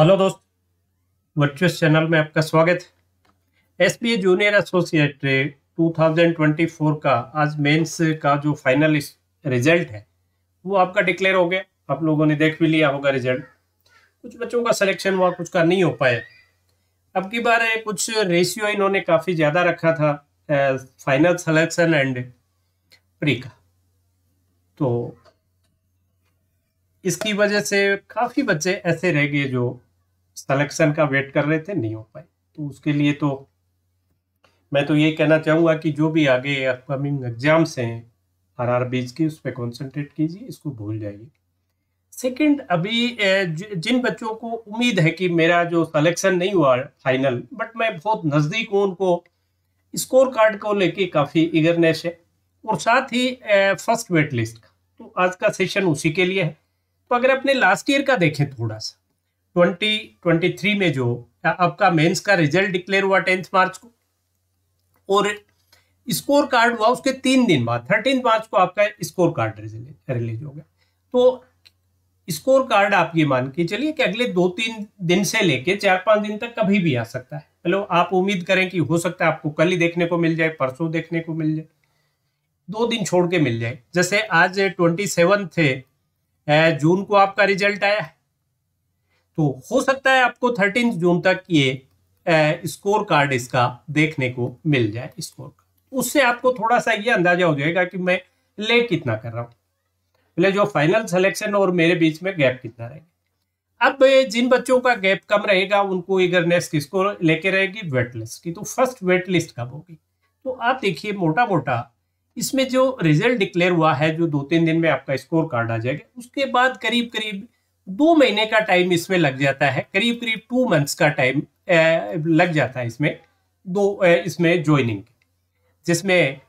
hello दोस्त virtuous channel में आपका स्वागत है एस ए जूनियर एसोसिएट 2024 का आज मेंस का जो फाइनल रिजल्ट है वो आपका डिक्लेयर हो गया आप लोगों ने देख भी लिया होगा रिजल्ट कुछ बच्चों का सिलेक्शन हुआ कुछ का नहीं हो पाया अब की बार है कुछ रेशियो इन्होंने काफ़ी ज़्यादा रखा था फाइनल सलेक्शन एंड प्री का तो इसकी वजह से काफ़ी बच्चे ऐसे रह गए जो सलेक्शन का वेट कर रहे थे नहीं हो पाए तो उसके लिए तो मैं तो ये कहना चाहूंगा कि जो भी आगे अपकमिंग एग्जाम्स हैं आर आर बीज की उस पर कॉन्सेंट्रेट कीजिए इसको भूल जाइए सेकंड अभी जिन बच्चों को उम्मीद है कि मेरा जो सिलेक्शन नहीं हुआ फाइनल बट मैं बहुत नज़दीक हूँ उनको स्कोर कार्ड को लेके काफ़ी इगरनेस है और साथ ही फर्स्ट वेट लिस्ट का तो आज का सेशन उसी के लिए है तो अगर अपने लास्ट ईयर का देखें थोड़ा सा 2023 में जो आपका मेंस का रिजल्ट डिक्लेयर हुआ टेंथ मार्च को और स्कोर कार्ड हुआ उसके तीन दिन बाद थर्टीन मार्च को आपका स्कोर कार्ड रिलीज हो गया तो स्कोर कार्ड आप ये मान के चलिए कि अगले दो तीन दिन से लेके चार पांच दिन तक कभी भी आ सकता है मतलब आप उम्मीद करें कि हो सकता है आपको कल ही देखने को मिल जाए परसों देखने को मिल जाए दो दिन छोड़ के मिल जाए जैसे आज ट्वेंटी सेवन थे जून को आपका रिजल्ट आया है तो हो सकता है आपको थर्टीन जून तक ये स्कोर कार्ड इसका देखने को मिल जाए स्कोर उससे आपको थोड़ा सा ये अंदाजा हो जाएगा कि मैं ले कितना कर रहा हूं पहले जो फाइनल सिलेक्शन और मेरे बीच में गैप कितना रहेगा अब जिन बच्चों का गैप कम रहेगा उनको ईगरनेस किसको लेके रहेगी वेट लिस्ट की तो फर्स्ट वेट लिस्ट कब होगी तो आप देखिए मोटा मोटा इसमें जो रिजल्ट डिक्लेयर हुआ है जो दो तीन दिन में आपका स्कोर कार्ड आ जाएगा उसके बाद करीब करीब दो महीने का टाइम इसमें लग जाता है करीब करीब टू मंथ्स का टाइम लग जाता है इसमें दो इसमें ज्वाइनिंग जिसमें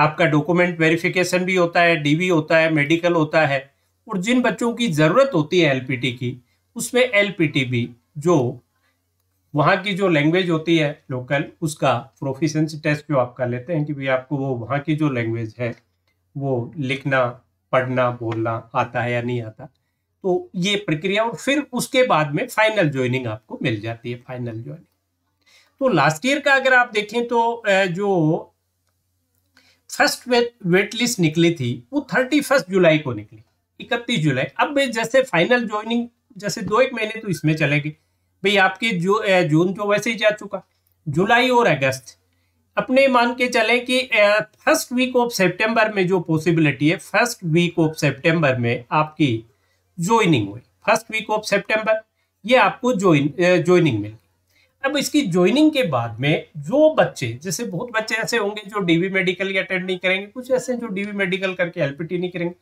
आपका डॉक्यूमेंट वेरिफिकेशन भी होता है डीवी होता है मेडिकल होता है और जिन बच्चों की ज़रूरत होती है एलपीटी की उसमें एलपीटी भी जो वहाँ की जो लैंग्वेज होती है लोकल उसका प्रोफिशेंसी टेस्ट जो आप कर लेते हैं कि भाई आपको वो वहाँ की जो लैंग्वेज है वो लिखना पढ़ना बोलना आता है या नहीं आता तो ये प्रक्रिया और फिर उसके बाद में फाइनल ज्वाइनिंग आपको मिल जाती है फाइनल ज्वाइनिंग तो लास्ट ईयर का अगर आप देखें तो जो फर्स्ट वेट वेट लिस्ट निकली थी वो थर्टी फर्स्ट जुलाई को निकली इकतीस जुलाई अब जैसे फाइनल ज्वाइनिंग जैसे दो एक महीने तो इसमें चलेगी भाई आपके जो जून तो वैसे ही जा चुका जुलाई और अगस्त अपने मान के चले कि फर्स्ट वीक ऑफ सितंबर में जो पॉसिबिलिटी है फर्स्ट वीक ऑफ सितंबर में आपकी ज्वाइनिंग हुई फर्स्ट वीक ऑफ सितंबर ये आपको ज्वाइन ज्वाइनिंग मिल अब इसकी ज्वाइनिंग के बाद में जो बच्चे जैसे बहुत बच्चे ऐसे होंगे जो डीवी मेडिकल या अटेंड नहीं करेंगे कुछ ऐसे जो डीवी मेडिकल करके एलपीटी नहीं करेंगे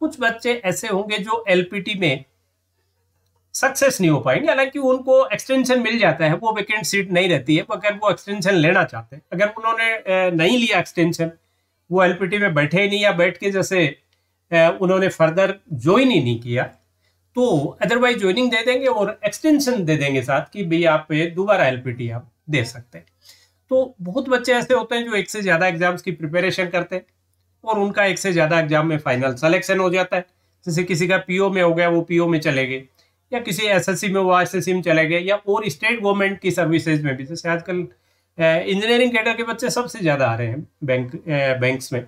कुछ बच्चे ऐसे होंगे जो एलपीटी में सक्सेस नहीं हो पाएंगे हालांकि उनको एक्सटेंशन मिल जाता है वो वैकेंट सीट नहीं रहती है अगर वो एक्सटेंशन लेना चाहते हैं अगर उन्होंने नहीं लिया एक्सटेंशन वो एलपीटी में बैठे ही नहीं या बैठ के जैसे उन्होंने फर्दर ज्वाइन ही नहीं किया तो अदरवाइज ज्वाइनिंग दे देंगे और एक्सटेंशन दे देंगे साथ कि भाई आप दोबारा एल आप दे सकते हैं तो बहुत बच्चे ऐसे होते हैं जो एक से ज़्यादा एग्जाम्स की प्रिपेरेशन करते हैं और उनका एक से ज़्यादा एग्जाम में फाइनल सलेक्शन हो जाता है जैसे किसी का पीओ में हो गया वो पीओ में चले गए या किसी एसएससी में वो एसएससी में चले गए या और स्टेट गवर्नमेंट की सर्विसेज में भी जैसे आजकल इंजीनियरिंग कैडर के बच्चे सबसे ज़्यादा आ रहे हैं बैंक बैंक्स में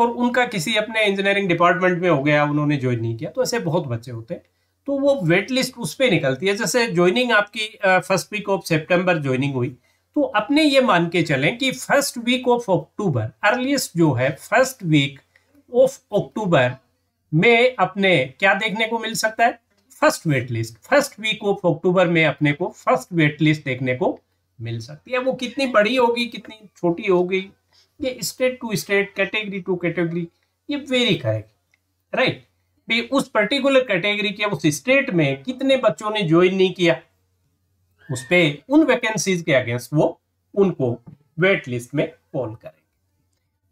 और उनका किसी अपने इंजीनियरिंग डिपार्टमेंट में हो गया उन्होंने ज्वाइन नहीं किया तो ऐसे बहुत बच्चे होते हैं तो वो वेट लिस्ट उस पर निकलती है जैसे ज्वाइनिंग आपकी first week of September joining हुई तो अपने ये मान के चलें कि first week of October earliest जो है फर्स्ट वीक ऑफ अक्टूबर में अपने क्या देखने को मिल सकता है first wait list first week of October में अपने को फर्स्ट वेट लिस्ट देखने को मिल सकती है वो कितनी बड़ी होगी कितनी छोटी होगी ये state to state category to category ये वेरी करेगी राइट भी उस पर्टिकुलर कैटेगरी के उस स्टेट में कितने बच्चों ने ज्वाइन नहीं किया उस पर उन वैकेंसीज के अगेंस्ट वो उनको वेट लिस्ट में कॉल करें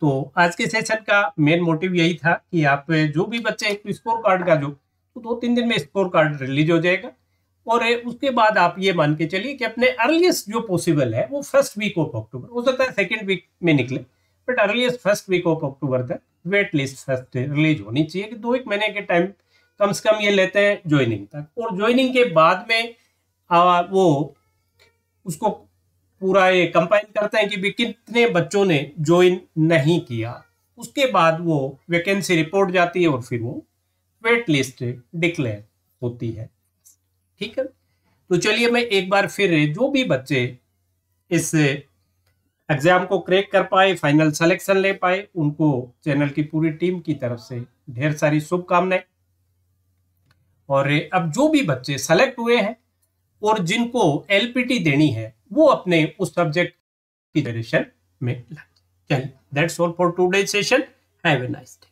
तो आज के सेशन का मेन मोटिव यही था कि आप जो भी बच्चे स्कोर तो कार्ड का जो तो दो तीन दिन में स्कोर कार्ड रिलीज हो जाएगा और उसके बाद आप ये मान के चलिए कि अपने अर्लीस्ट जो पॉसिबल है वो फर्स्ट वीक ऑफ अक्टूबर हो सकता है सेकेंड वीक में निकले but earliest first week of October तक वेट लिस्ट फर्स्ट रिलीज होनी चाहिए कि दो एक महीने के टाइम कम से कम ये लेते हैं ज्वाइनिंग तक और ज्वाइनिंग के बाद में आ, वो उसको पूरा ये कंपाइन करते हैं कि भी कितने बच्चों ने ज्वाइन नहीं किया उसके बाद वो वैकेंसी रिपोर्ट जाती है और फिर वो वेट लिस्ट डिक्लेयर होती है ठीक है तो चलिए मैं एक बार फिर जो भी बच्चे इस एग्जाम को क्रैक कर पाए फाइनल सिलेक्शन ले पाए उनको चैनल की पूरी टीम की तरफ से ढेर सारी शुभकामनाएं और अब जो भी बच्चे सेलेक्ट हुए हैं और जिनको एलपीटी देनी है वो अपने उस सब्जेक्ट की जनरेशन में चलिए that's all for today session have a nice day